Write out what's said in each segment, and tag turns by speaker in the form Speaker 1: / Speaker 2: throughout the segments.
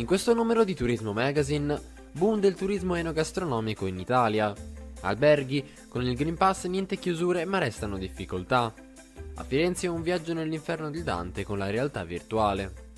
Speaker 1: In questo numero di Turismo Magazine, boom del turismo enogastronomico in Italia. Alberghi, con il Green Pass niente chiusure ma restano difficoltà. A Firenze un viaggio nell'inferno di Dante con la realtà virtuale.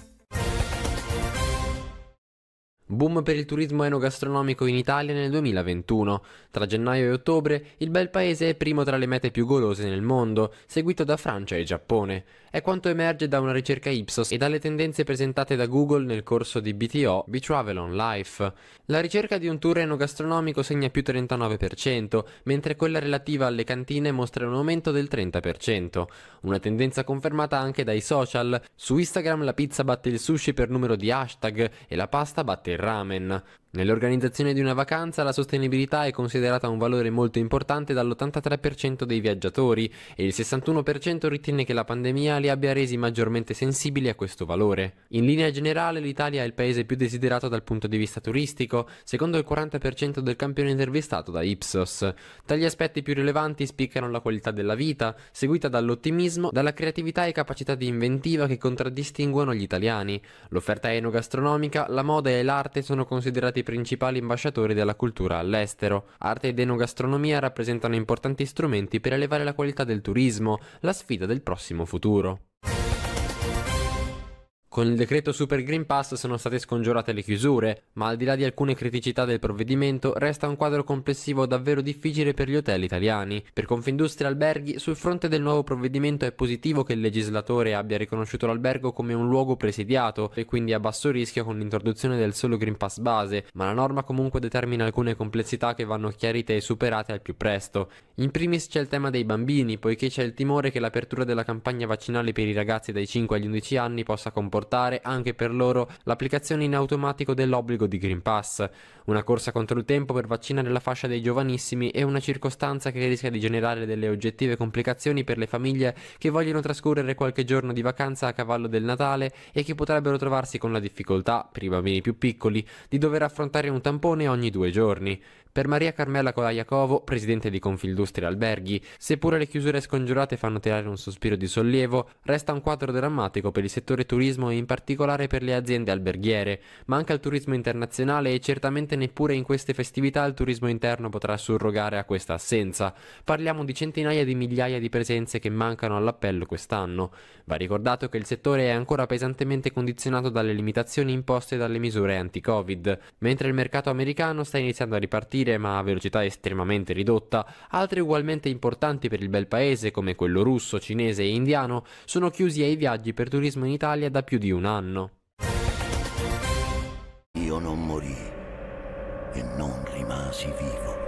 Speaker 1: Boom per il turismo enogastronomico in Italia nel 2021. Tra gennaio e ottobre il bel paese è primo tra le mete più golose nel mondo, seguito da Francia e Giappone. È quanto emerge da una ricerca Ipsos e dalle tendenze presentate da Google nel corso di BTO B-Travel on Life. La ricerca di un tour enogastronomico segna più 39%, mentre quella relativa alle cantine mostra un aumento del 30%. Una tendenza confermata anche dai social. Su Instagram la pizza batte il sushi per numero di hashtag e la pasta batte il ramen Nell'organizzazione di una vacanza la sostenibilità è considerata un valore molto importante dall'83% dei viaggiatori e il 61% ritiene che la pandemia li abbia resi maggiormente sensibili a questo valore. In linea generale l'Italia è il paese più desiderato dal punto di vista turistico, secondo il 40% del campione intervistato da Ipsos. Tra gli aspetti più rilevanti spiccano la qualità della vita, seguita dall'ottimismo, dalla creatività e capacità di inventiva che contraddistinguono gli italiani. L'offerta enogastronomica, la moda e l'arte sono considerati stati principali ambasciatori della cultura all'estero. Arte ed enogastronomia rappresentano importanti strumenti per elevare la qualità del turismo, la sfida del prossimo futuro. Con il decreto Super Green Pass sono state scongiurate le chiusure, ma al di là di alcune criticità del provvedimento resta un quadro complessivo davvero difficile per gli hotel italiani. Per Confindustria Alberghi, sul fronte del nuovo provvedimento è positivo che il legislatore abbia riconosciuto l'albergo come un luogo presidiato e quindi a basso rischio con l'introduzione del solo Green Pass base, ma la norma comunque determina alcune complessità che vanno chiarite e superate al più presto. In primis c'è il tema dei bambini, poiché c'è il timore che l'apertura della campagna vaccinale per i ragazzi dai 5 agli 11 anni possa comportare portare anche per loro l'applicazione in automatico dell'obbligo di Green Pass, una corsa contro il tempo per vaccinare la fascia dei giovanissimi è una circostanza che rischia di generare delle oggettive complicazioni per le famiglie che vogliono trascorrere qualche giorno di vacanza a cavallo del Natale e che potrebbero trovarsi con la difficoltà, per i bambini più piccoli, di dover affrontare un tampone ogni due giorni. Per Maria Carmela Colaiacovo, presidente di Confindustria Alberghi, seppure le chiusure scongiurate fanno tirare un sospiro di sollievo, resta un quadro drammatico per il settore turismo in particolare per le aziende alberghiere, ma anche al turismo internazionale e certamente neppure in queste festività il turismo interno potrà surrogare a questa assenza. Parliamo di centinaia di migliaia di presenze che mancano all'appello quest'anno. Va ricordato che il settore è ancora pesantemente condizionato dalle limitazioni imposte dalle misure anti-Covid, mentre il mercato americano sta iniziando a ripartire ma a velocità estremamente ridotta, altri ugualmente importanti per il bel paese come quello russo, cinese e indiano sono chiusi ai viaggi per turismo in Italia da più di di un anno. Io non morì e non rimasi vivo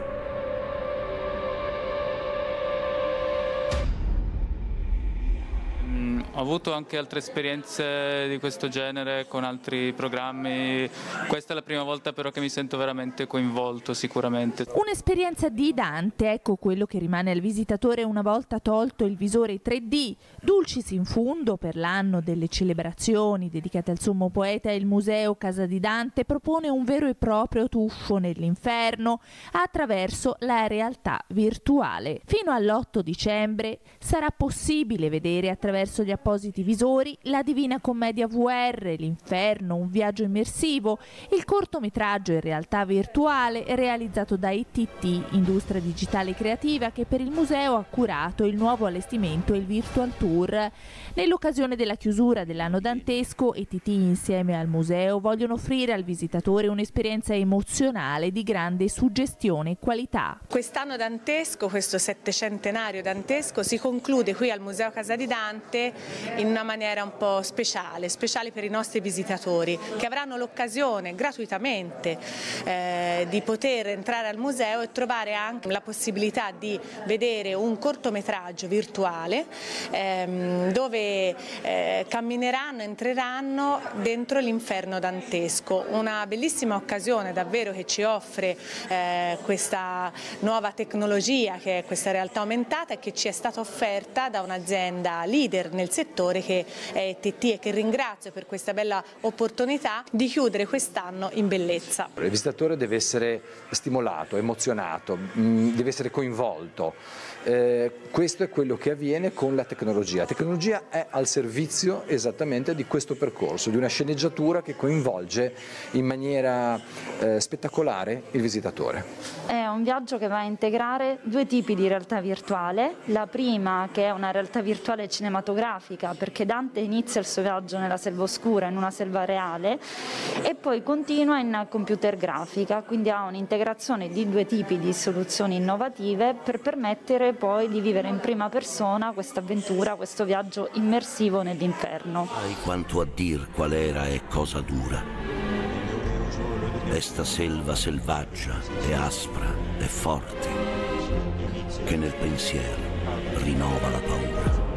Speaker 1: Ho avuto anche altre esperienze di questo genere con altri programmi, questa è la prima volta però che mi sento veramente coinvolto sicuramente.
Speaker 2: Un'esperienza di Dante, ecco quello che rimane al visitatore una volta tolto il visore 3D, Dulcis in fundo per l'anno delle celebrazioni dedicate al sommo poeta e il museo Casa di Dante propone un vero e proprio tuffo nell'inferno attraverso la realtà virtuale. Fino all'8 dicembre sarà possibile vedere attraverso gli appuntamenti appositi visori, la Divina Commedia VR, L'Inferno, un viaggio immersivo, il cortometraggio in realtà virtuale realizzato da ITT, Industria Digitale Creativa, che per il museo ha curato il nuovo allestimento e il virtual tour. Nell'occasione della chiusura dell'anno dantesco, ITT insieme al museo vogliono offrire al visitatore un'esperienza emozionale di grande suggestione e qualità.
Speaker 3: Quest'anno dantesco, questo settecentenario dantesco, si conclude qui al Museo Casa di Dante in una maniera un po' speciale, speciale per i nostri visitatori che avranno l'occasione gratuitamente eh, di poter entrare al museo e trovare anche la possibilità di vedere un cortometraggio virtuale ehm, dove eh, cammineranno, entreranno dentro l'inferno dantesco, una bellissima occasione davvero che ci offre eh, questa nuova tecnologia che è questa realtà aumentata e che ci è stata offerta da un'azienda leader nel settore settore che è TT e che ringrazio per questa bella opportunità di chiudere quest'anno in bellezza. Il visitatore deve essere stimolato, emozionato, mm, deve essere coinvolto. Eh, questo è quello che avviene con la tecnologia. La tecnologia è al servizio esattamente di questo percorso, di una sceneggiatura che coinvolge in maniera eh, spettacolare il visitatore.
Speaker 2: È un viaggio che va a integrare due tipi di realtà virtuale, la prima che è una realtà virtuale cinematografica drammatica perché Dante inizia il suo viaggio nella selva oscura, in una selva reale e poi continua in computer grafica, quindi ha un'integrazione di due tipi di soluzioni innovative per permettere poi di vivere in prima persona questa avventura, questo viaggio immersivo nell'inferno.
Speaker 3: Hai quanto a dir qual era e cosa dura. Questa selva selvaggia è aspra e forte, che nel pensiero rinnova la paura.